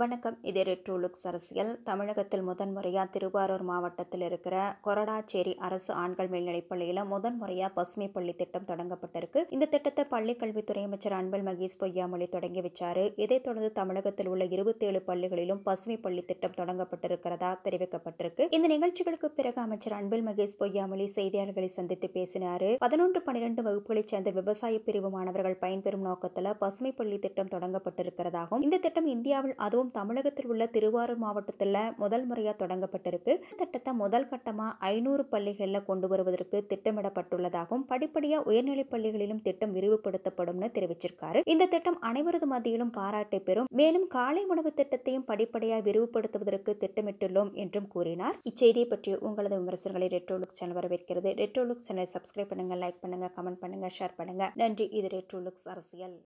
வணக்கம் இது ரெட்ரோலுக்ஸ் அரசியல் தமிழகத்தில் முதன்முறையாக திருவாரூர் மாவட்டத்தில் இருக்கிற கொரடாச்சேரி அரசு ஆண்கள் மேல்நிலைப் பள்ளியில் முதன்முறையாக பசுமை பள்ளி திட்டம் தொடங்கப்பட்டிருக்கு இந்த திட்டத்தை பள்ளி கல்வித்துறை அமைச்சர் அன்பில் மகேஷ் பொய்யாமொழி தொடங்கி வச்சாரு இதைத் தொடர்ந்து தமிழகத்தில் உள்ள இருபத்தேழு பள்ளிகளிலும் பசுமை பள்ளி திட்டம் தொடங்கப்பட்டிருக்கிறதா தெரிவிக்கப்பட்டிருக்கு இந்த நிகழ்ச்சிகளுக்கு பிறகு அமைச்சர் அன்பில் மகேஷ் பொய்யாமொழி செய்தியாளர்களை சந்தித்து பேசினார் பதினொன்று பன்னிரெண்டு வகுப்புகளைச் சேர்ந்த விவசாய பிரிவு மாணவர்கள் பயன்பெறும் நோக்கத்தில் பசுமை பள்ளி திட்டம் தொடங்கப்பட்டிருக்கிறதாகவும் இந்த திட்டம் இந்தியாவில் அதுவும் அதுவும் தமிழகத்தில் உள்ள திருவாரூர் மாவட்டத்தில் முதல் முறையாக தொடங்கப்பட்டிருக்கு திட்டத்தை முதல் கட்டமாக ஐநூறு பள்ளிகளில் கொண்டு வருவதற்கு திட்டமிடப்பட்டுள்ளதாகவும் படிப்படியாக உயர்நிலைப் பள்ளிகளிலும் திட்டம் விரிவுபடுத்தப்படும்னு தெரிவிச்சிருக்காரு இந்த திட்டம் அனைவரது மத்தியிலும் பாராட்டை பெறும் மேலும் காலை உணவு திட்டத்தையும் படிப்படியாக விரிவுபடுத்துவதற்கு திட்டமிட்டுள்ளோம் என்றும் கூறினார் இச்செய்தியை பற்றி உங்களது விமர்சனங்களை ரெட்ரோலுக் சேனல் வரவேற்கிறது ரெட்ரோலுக் சேனல் சப்ஸ்கிரைப் பண்ணுங்க லைக் பண்ணுங்க கமெண்ட் பண்ணுங்க ஷேர் பண்ணுங்க நன்றி இது ரெட்ரோலுக்ஸ் அரசியல்